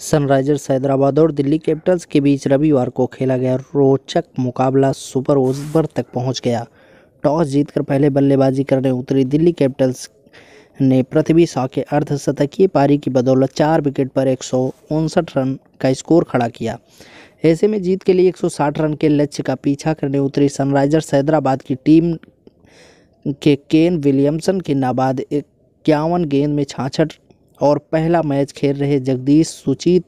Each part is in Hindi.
सनराइजर्स हैदराबाद और दिल्ली कैपिटल्स के बीच रविवार को खेला गया रोचक मुकाबला सुपर ओवर तक पहुंच गया टॉस जीतकर पहले बल्लेबाजी करने उतरी दिल्ली कैपिटल्स ने पृथ्वी शाह के अर्धशतकीय पारी की बदौलत चार विकेट पर एक रन का स्कोर खड़ा किया ऐसे में जीत के लिए 160 रन के लक्ष्य का पीछा करने उतरी सनराइजर्स हैदराबाद की टीम के केन विलियमसन के नाबाद इक्यावन गेंद में छाछठ और पहला मैच खेल रहे जगदीश सुचित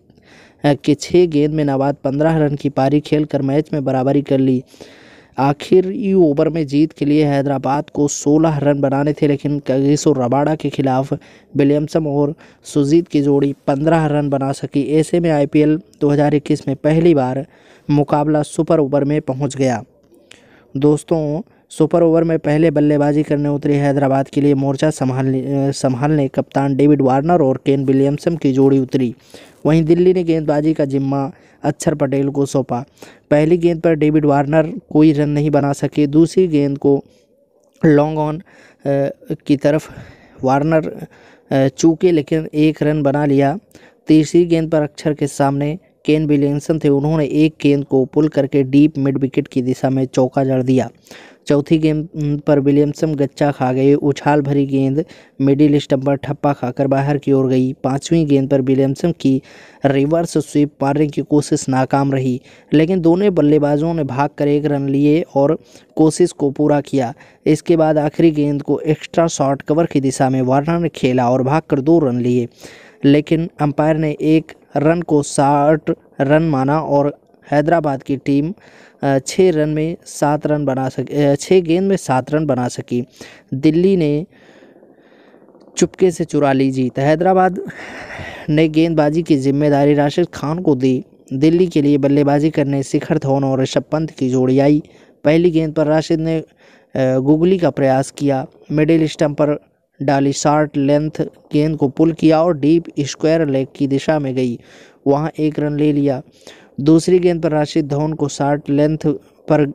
के छः गेंद में नवाद पंद्रह रन की पारी खेलकर मैच में बराबरी कर ली आखिरी ओवर में जीत के लिए हैदराबाद को 16 रन बनाने थे लेकिन कगिसो रबाड़ा के खिलाफ विलियमसम और सुजीत की जोड़ी 15 रन बना सकी ऐसे में आईपीएल 2021 में पहली बार मुकाबला सुपर ओवर में पहुंच गया दोस्तों सुपर ओवर में पहले बल्लेबाजी करने उतरी हैदराबाद के लिए मोर्चा संभालने संभालने कप्तान डेविड वार्नर और केन विलियमसन की जोड़ी उतरी वहीं दिल्ली ने गेंदबाजी का जिम्मा अक्षर पटेल को सौंपा पहली गेंद पर डेविड वार्नर कोई रन नहीं बना सके दूसरी गेंद को लॉन्ग ऑन की तरफ वार्नर चूके लेकिन एक रन बना लिया तीसरी गेंद पर अक्षर के सामने केन विलियमसन थे उन्होंने एक गेंद को पुल करके डीप मिड विकेट की दिशा में चौका जड़ दिया चौथी गेंद पर विलियमसन गच्चा खा गए उछाल भरी गेंद मिडिल पर ठप्पा खाकर बाहर की ओर गई पांचवीं गेंद पर विलियमसन की रिवर्स स्वीप मारने की कोशिश नाकाम रही लेकिन दोनों बल्लेबाजों ने भाग कर एक रन लिए और कोशिश को पूरा किया इसके बाद आखिरी गेंद को एक्स्ट्रा शॉर्ट कवर की दिशा में वार्नर ने खेला और कर दो रन लिए लेकिन अंपायर ने एक रन को साठ रन माना और हैदराबाद की टीम छः रन में सात रन बना सक छः गेंद में सात रन बना सकी दिल्ली ने चुपके से चुरा ली जीत हैदराबाद ने गेंदबाजी की जिम्मेदारी राशिद खान को दी दिल्ली के लिए बल्लेबाजी करने शिखर धवन और ऋषभ पंत की जोड़ी आई पहली गेंद पर राशिद ने गुगली का प्रयास किया मिडिल स्टम्प पर डाली शार्ट लेंथ गेंद को पुल किया और डीप स्क्वायर लेग की दिशा में गई वहां एक रन ले लिया दूसरी गेंद पर राशिद धवन को शार्ट लेंथ पर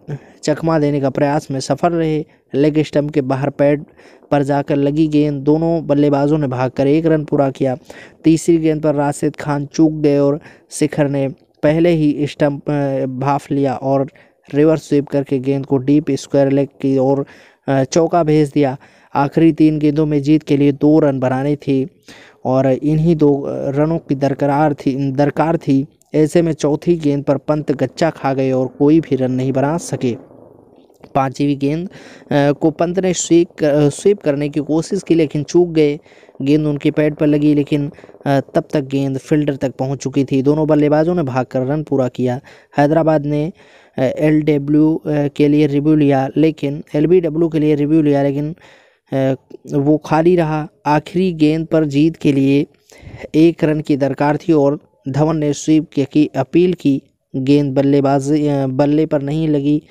चकमा देने का प्रयास में सफल रहे लेग स्टम्प के बाहर पैड पर जाकर लगी गेंद दोनों बल्लेबाजों ने भागकर एक रन पूरा किया तीसरी गेंद पर राशिद खान चूक गए और शिखर ने पहले ही स्टम्प भाफ लिया और रिवर्स स्वीप करके गेंद को डीप स्क्वायर लेग की ओर चौका भेज दिया आखिरी तीन गेंदों में जीत के लिए दो रन बनाने थे और इन्हीं दो रनों की दरकरार थी दरकार थी ऐसे में चौथी गेंद पर पंत गच्चा खा गए और कोई भी रन नहीं बना सके पाँचवीं गेंद को पंत ने स्वीप स्वीप करने की कोशिश की लेकिन चूक गए गेंद उनके पैड पर लगी लेकिन तब तक गेंद फील्डर तक पहुंच चुकी थी दोनों बल्लेबाजों ने भागकर रन पूरा किया हैदराबाद ने एल डब्ल्यू के लिए रिव्यू लिया लेकिन एल बी डब्ल्यू के लिए रिव्यू लिया लेकिन वो खाली रहा आखिरी गेंद पर जीत के लिए एक रन की दरकार थी और धवन ने स्वीप की अपील की गेंद बल्लेबाज बल्ले पर नहीं लगी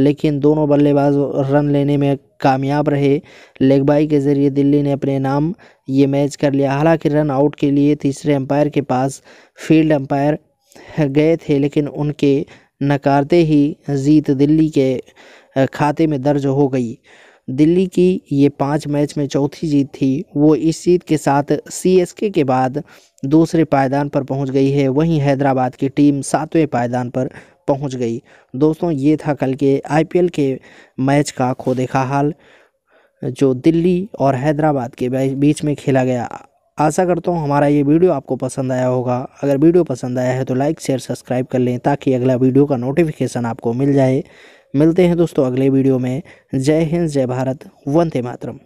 लेकिन दोनों बल्लेबाज रन लेने में कामयाब रहे लेग बाई के ज़रिए दिल्ली ने अपने नाम ये मैच कर लिया हालांकि रन आउट के लिए तीसरे अंपायर के पास फील्ड अंपायर गए थे लेकिन उनके नकारते ही जीत दिल्ली के खाते में दर्ज हो गई दिल्ली की ये पाँच मैच में चौथी जीत थी वो इस जीत के साथ सीएसके के बाद दूसरे पायदान पर पहुंच गई है वहीं हैदराबाद की टीम सातवें पायदान पर पहुंच गई दोस्तों ये था कल के आईपीएल के मैच का खो देखा हाल जो दिल्ली और हैदराबाद के बीच में खेला गया आशा करता हूँ हमारा ये वीडियो आपको पसंद आया होगा अगर वीडियो पसंद आया है तो लाइक शेयर सब्सक्राइब कर लें ताकि अगला वीडियो का नोटिफिकेशन आपको मिल जाए मिलते हैं दोस्तों अगले वीडियो में जय हिंद जय भारत वंदे मातरम